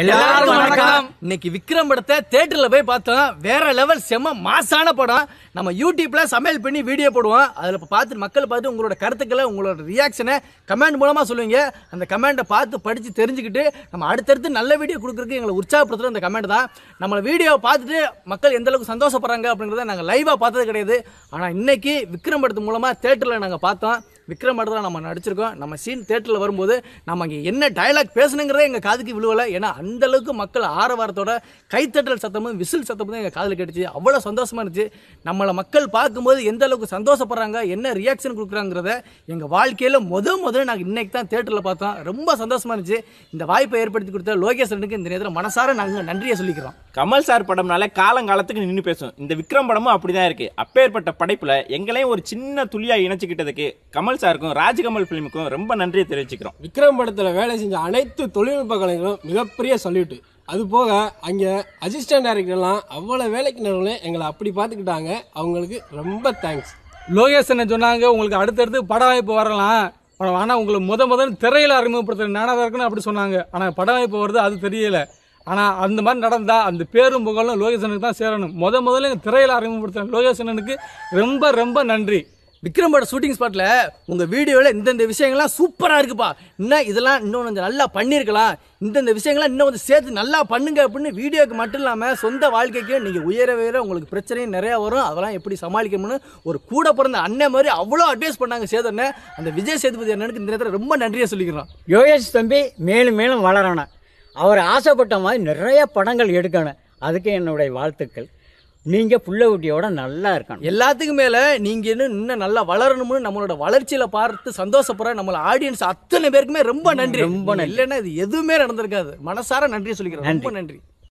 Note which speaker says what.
Speaker 1: எல்லாரும் வணக்கம் இன்னைக்கு விக்ரம் படத்தை தேட்டர்ல போய் பார்த்தோம் வேற லெவல் செம்ம மாசான படம் நம்ம யூடியூப்ல சமையல் பண்ணி வீடியோ போடுவோம் அதில் பார்த்து மக்கள் பார்த்து உங்களோட கருத்துக்களை உங்களோட ரியாக்ஷனை கமெண்ட் மூலமா சொல்லுவீங்க அந்த கமெண்ட்டை பார்த்து படிச்சு தெரிஞ்சுக்கிட்டு நம்ம அடுத்தடுத்து நல்ல வீடியோ கொடுக்குறதுக்கு எங்களை உற்சாகப்படுத்துகிற அந்த கமெண்ட் தான் நம்ம வீடியோ பார்த்துட்டு மக்கள் எந்த அளவுக்கு சந்தோஷப்படுறாங்க அப்படிங்கிறத நாங்கள் லைவாக பார்த்தது கிடையாது ஆனால் இன்னைக்கு விக்ரம் படத்து மூலமாக தேட்டரில் நாங்கள் பார்த்தோம் விக்ரம் படத்தில் நம்ம நடிச்சிருக்கோம் நம்ம சீன் தேட்டரில் வரும்போது நம்ம அங்கே என்ன டைலாக் பேசணுங்கிறதே எங்கள் காதுக்கு விழுவலை ஏன்னா அந்தளவுக்கு மக்கள் ஆரவாரத்தோட கைத்தட்டல் சத்தமும் விசில் சத்தமும் எங்கள் காதில் கேட்டுச்சு அவ்வளோ சந்தோஷமாக இருந்துச்சு நம்மளை மக்கள் பார்க்கும்போது எந்த அளவுக்கு சந்தோஷப்படுறாங்க என்ன ரியாக்ஷன் கொடுக்குறாங்கிறத எங்கள் வாழ்க்கையில் முத முதல்ல நாங்கள் இன்றைக்கி தான் தேட்டரில் பார்த்தோம் ரொம்ப சந்தோஷமாக இருந்துச்சு இந்த வாய்ப்பை ஏற்படுத்தி கொடுத்த லோகேஸ்வரனுக்கு இந்த நேரத்தில் மனசார நாங்கள் நன்றியை சொல்லிக்கிறோம் கமல் சார் படம்னால காலங்காலத்துக்கு நின்று பேசும் இந்த விக்ரம்
Speaker 2: படமும் அப்படி தான் இருக்குது அப்பேற்பட்ட படைப்பில் எங்களையும் ஒரு சின்ன துளியாக இணைச்சிக்கிட்டதுக்கு கமல் கமல் சாருக்கும் ராஜ்கமல் பிலிமுக்கும் ரொம்ப நன்றியை தெரிவிச்சுக்கிறோம் விக்ரம் படத்தில் வேலை செஞ்ச அனைத்து தொழில்நுட்ப கலைஞர்களும் மிகப்பெரிய சொல்லிட்டு அது போக அங்கே அசிஸ்டன்ட் டைரக்டர்லாம் அவ்வளோ வேலைக்கு நடுவில் எங்களை அப்படி பார்த்துக்கிட்டாங்க அவங்களுக்கு ரொம்ப தேங்க்ஸ் லோகேஷ் என்ன சொன்னாங்க உங்களுக்கு அடுத்தடுத்து பட வாய்ப்பு வரலாம் ஆனால் உங்களை முத முதல் திரையில் அறிமுகப்படுத்துகிற நானாக இருக்குன்னு அப்படி சொன்னாங்க ஆனால் பட வாய்ப்பு வருது அது தெரியலை ஆனால் அந்த மாதிரி நடந்தால் அந்த பேரும் புகழும் லோகேசனுக்கு தான் சேரணும் முத முதல்ல திரையில் அறிமுகப்படுத்துகிற லோகேசனனுக்கு ரொம்ப ரொம்ப நன்றி விக்ரமோட ஷூட்டிங் ஸ்பாட்டில் உங்கள் வீடியோவில்
Speaker 1: இந்தந்த விஷயங்கள்லாம் சூப்பராக இருக்குப்பா இன்னும் இதெல்லாம் இன்னும் கொஞ்சம் நல்லா பண்ணியிருக்கலாம் இந்தந்த விஷயங்கள்லாம் இன்னும் கொஞ்சம் சேர்த்து நல்லா பண்ணுங்க அப்படின்னு வீடியோக்கு மட்டும் இல்லாமல் சொந்த வாழ்க்கைக்கும் நீங்கள் உயர உயர உங்களுக்கு பிரச்சனையும் நிறையா வரும் அதெல்லாம் எப்படி சமாளிக்கணும்னு ஒரு கூட பிறந்த அண்ணன் மாதிரி அவ்வளோ அட்வைஸ் பண்ணாங்க சேதனை அந்த விஜய் சேதுபதி அண்ணனுக்கு இந்த நேரத்தில் ரொம்ப நன்றியாக சொல்லிக்கிறோம் யோகேஷ் தம்பி மேலும் மேலும் வளரணும் அவர் ஆசைப்பட்ட மாதிரி நிறைய படங்கள் எடுக்கணும் அதுக்கு என்னுடைய வாழ்த்துக்கள் நீங்கள் புள்ள குட்டியோட நல்லா இருக்கணும் எல்லாத்துக்கும் மேலே நீங்க இன்னும் நல்லா வளரணும்னு நம்மளோட வளர்ச்சியில் பார்த்து சந்தோஷப்படுற நம்மள ஆடியன்ஸ் அத்தனை பேருக்குமே ரொம்ப நன்றி ரொம்ப இல்லைன்னா இது எதுவுமே நடந்திருக்காது மனசார நன்றி சொல்லிக்கிறேன் ரொம்ப நன்றி